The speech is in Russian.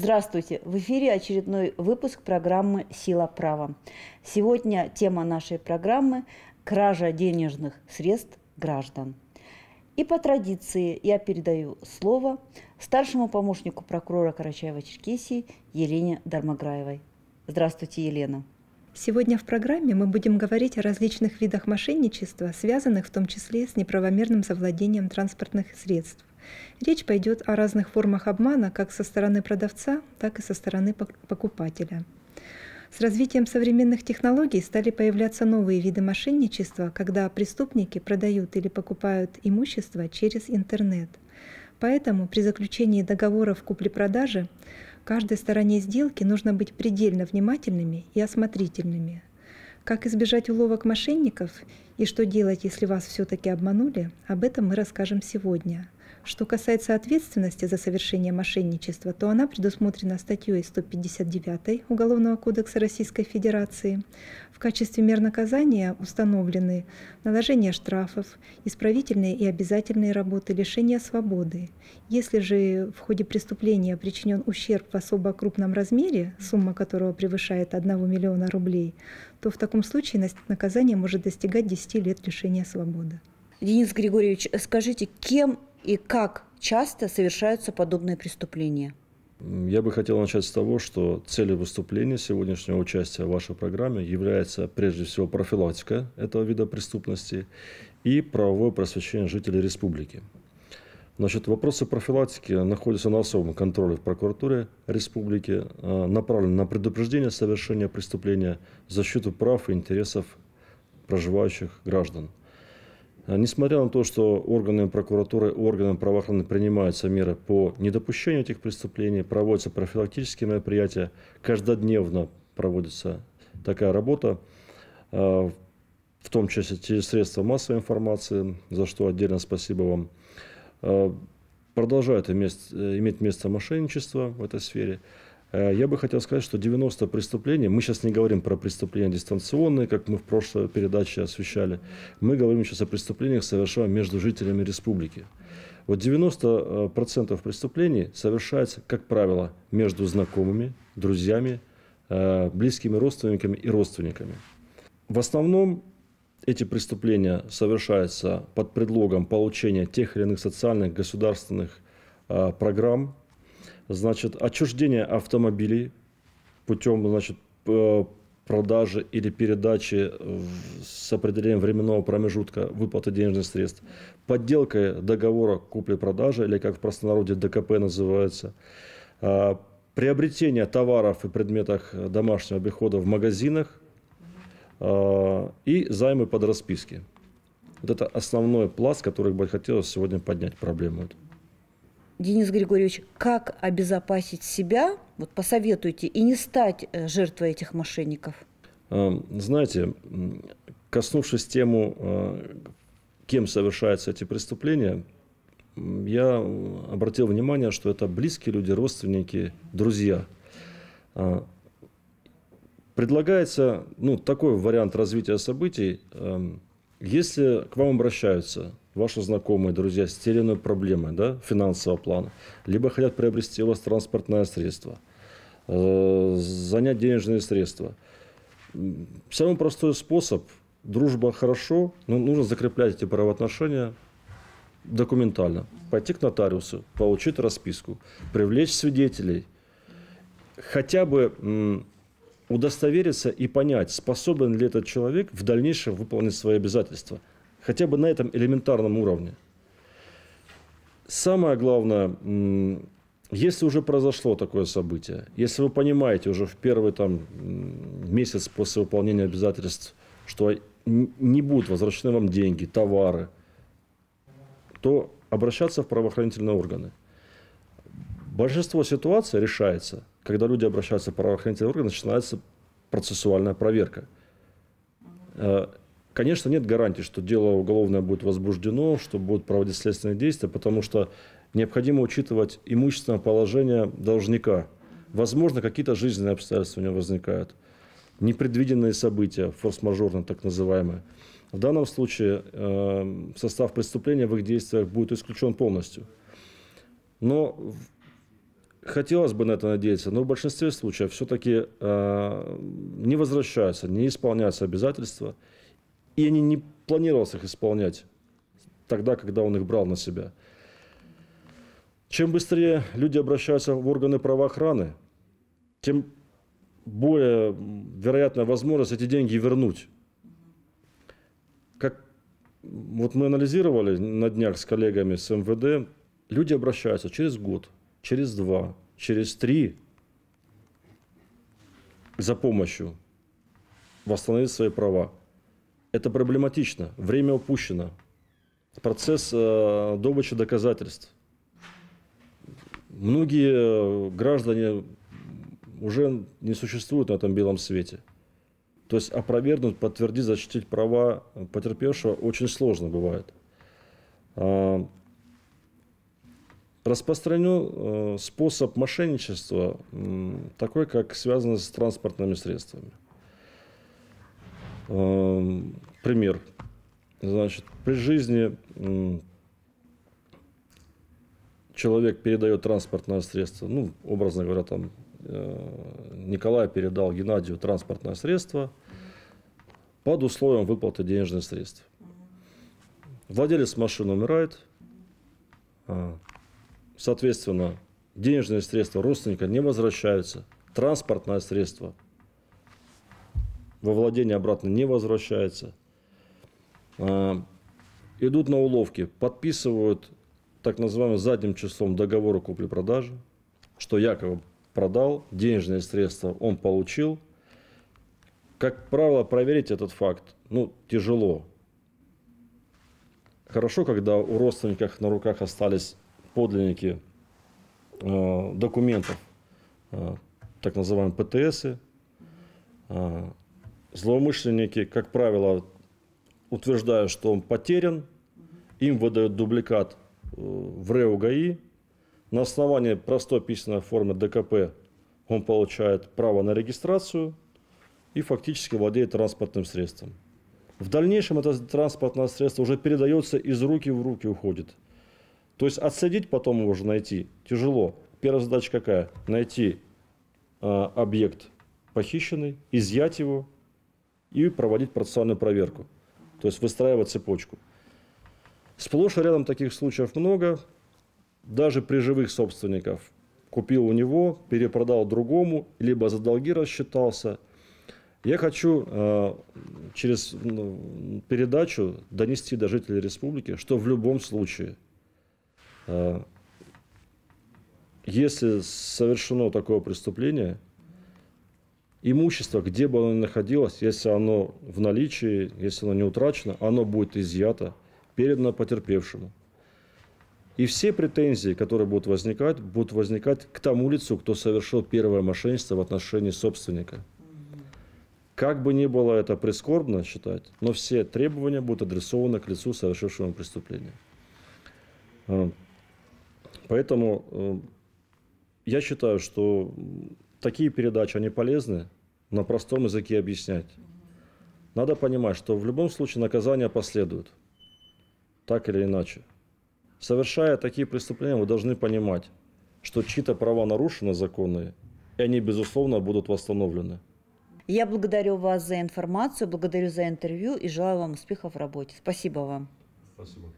Здравствуйте! В эфире очередной выпуск программы «Сила права». Сегодня тема нашей программы – кража денежных средств граждан. И по традиции я передаю слово старшему помощнику прокурора Карачаева-Черкесии Елене Дармограевой. Здравствуйте, Елена! Сегодня в программе мы будем говорить о различных видах мошенничества, связанных в том числе с неправомерным завладением транспортных средств. Речь пойдет о разных формах обмана как со стороны продавца, так и со стороны покупателя. С развитием современных технологий стали появляться новые виды мошенничества, когда преступники продают или покупают имущество через интернет. Поэтому при заключении договоров купли-продажи каждой стороне сделки нужно быть предельно внимательными и осмотрительными. Как избежать уловок мошенников и что делать, если вас все-таки обманули, об этом мы расскажем сегодня – что касается ответственности за совершение мошенничества, то она предусмотрена статьей 159 Уголовного кодекса Российской Федерации. В качестве мер наказания установлены наложение штрафов, исправительные и обязательные работы, лишение свободы. Если же в ходе преступления причинен ущерб в особо крупном размере, сумма которого превышает 1 миллиона рублей, то в таком случае наказание может достигать 10 лет лишения свободы. Денис Григорьевич, скажите, кем и как часто совершаются подобные преступления? Я бы хотел начать с того, что целью выступления сегодняшнего участия в вашей программе является прежде всего профилактика этого вида преступности и правовое просвещение жителей республики. Значит, вопросы профилактики находятся на особом контроле в прокуратуре республики, а, направлены на предупреждение совершения преступления, защиту прав и интересов проживающих граждан – а, несмотря на то, что органами прокуратуры, органами правоохраны принимаются меры по недопущению этих преступлений, проводятся профилактические мероприятия, каждодневно проводится такая работа, а, в том числе через средства массовой информации, за что отдельно спасибо вам. А, Продолжает иметь место мошенничество в этой сфере. Э, я бы хотел сказать, что 90 преступлений, мы сейчас не говорим про преступления дистанционные, как мы в прошлой передаче освещали, мы говорим сейчас о преступлениях, совершенных между жителями республики. Вот 90% э, преступлений совершается, как правило, между знакомыми, друзьями, э, близкими родственниками и родственниками. В основном эти преступления совершаются под предлогом получения тех или иных социальных, государственных программ – значит, отчуждение автомобилей путем, значит, продажи или передачи с определением временного промежутка выплаты денежных средств, подделка договора купли-продажи, или как в простонародье ДКП называется, а, приобретение товаров и предметов домашнего обихода в магазинах а, и займы под расписки. Вот это основной пласт, который бы хотелось сегодня поднять проблему. Денис Григорьевич, как обезопасить себя, вот посоветуйте, и не стать э, жертвой этих мошенников? Эм, знаете, коснувшись тему, э, кем совершаются эти преступления, я э, обратил внимание, что это близкие люди, родственники, друзья. Предлагается ну, такой вариант развития событий. Эм, если к вам обращаются – ваши знакомые, друзья с серьезной проблемой да, финансового плана, либо хотят приобрести у вас транспортное средство, э, занять денежные средства. Самый простой способ – дружба хорошо, но нужно закреплять эти правоотношения документально. Пойти к нотариусу, получить расписку, привлечь свидетелей, хотя бы удостовериться и понять, способен ли этот человек в дальнейшем выполнить свои обязательства – Хотя бы на этом элементарном уровне. Самое главное, если уже произошло такое событие, если вы понимаете уже в первый там, месяц после выполнения обязательств, что не будут возвращены вам деньги, товары, то обращаться в правоохранительные органы. Большинство ситуаций решается, когда люди обращаются в правоохранительные органы, начинается процессуальная проверка. Э, Конечно, нет гарантии, что дело уголовное будет возбуждено, что будут проводиться следственные действия, потому что необходимо учитывать имущественное положение должника. Возможно, какие-то жизненные обстоятельства у него возникают. Непредвиденные события, форс-мажорные так называемые. В данном случае э, состав преступления в их действиях будет исключен полностью. Но хотелось бы на это надеяться, но в большинстве случаев все-таки э, не возвращаются, не исполняются обязательства – и они не планировалось их исполнять тогда, когда он их брал на себя. Чем быстрее люди обращаются в органы правоохраны, тем более вероятная возможность эти деньги вернуть. Как вот мы анализировали на днях с коллегами с МВД, люди обращаются через год, через два, через три за помощью восстановить свои права. Это проблематично. Время упущено. Процесс э, добычи доказательств. Многие э, граждане уже не существуют на этом белом свете. То есть опровергнуть, подтвердить, защитить права потерпевшего очень сложно бывает. А, Распространен э, способ мошенничества, такой, как связано с транспортными средствами. Эм, пример. Значит, при жизни человек передает транспортное средство, ну, образно говоря, там э, Николай передал Геннадию транспортное средство под условием выплаты денежных средств. Владелец машины умирает, а, соответственно, денежные средства родственника не возвращаются, транспортное средство во владение обратно не возвращается – а, идут на уловки, подписывают так называемым задним числом договора купли-продажи, что якобы продал, денежные средства он получил. Как правило, проверить этот факт ну, тяжело. Хорошо, когда у родственников на руках остались подлинники э, документов, э, так называемые ПТСы. Э, злоумышленники, как правило, утверждая, что он потерян. Им выдают дубликат э, в РЭУ ГАИ. На основании простой письменной формы ДКП он получает право на регистрацию и фактически владеет транспортным средством. В дальнейшем это транспортное средство уже передается из руки в руки уходит. То есть отследить потом его уже найти тяжело. Первая задача какая? Найти э, объект похищенный, изъять его и проводить процессуальную проверку. То есть выстраивать цепочку. Сплошь и рядом таких случаев много. Даже при живых собственников купил у него, перепродал другому, либо за долги рассчитался. Я хочу э, через ну, передачу донести до жителей республики, что в любом случае, э, если совершено такое преступление – имущество, где бы оно ни находилось, если оно в наличии, если оно не утрачено, оно будет изъято, передано потерпевшему. И все претензии, которые будут возникать, будут возникать к тому лицу, кто совершил первое мошенничество в отношении собственника. Как бы ни было это прискорбно считать, но все требования будут адресованы к лицу, совершившему преступление. А, поэтому э, я считаю, что такие передачи, они полезны на простом языке объяснять. Надо понимать, что в любом случае наказание последует, так или иначе. Совершая такие преступления, вы должны понимать, что чьи-то права нарушены законные, и они, безусловно, будут восстановлены. Я благодарю вас за информацию, благодарю за интервью и желаю вам успехов в работе. Спасибо вам. Спасибо.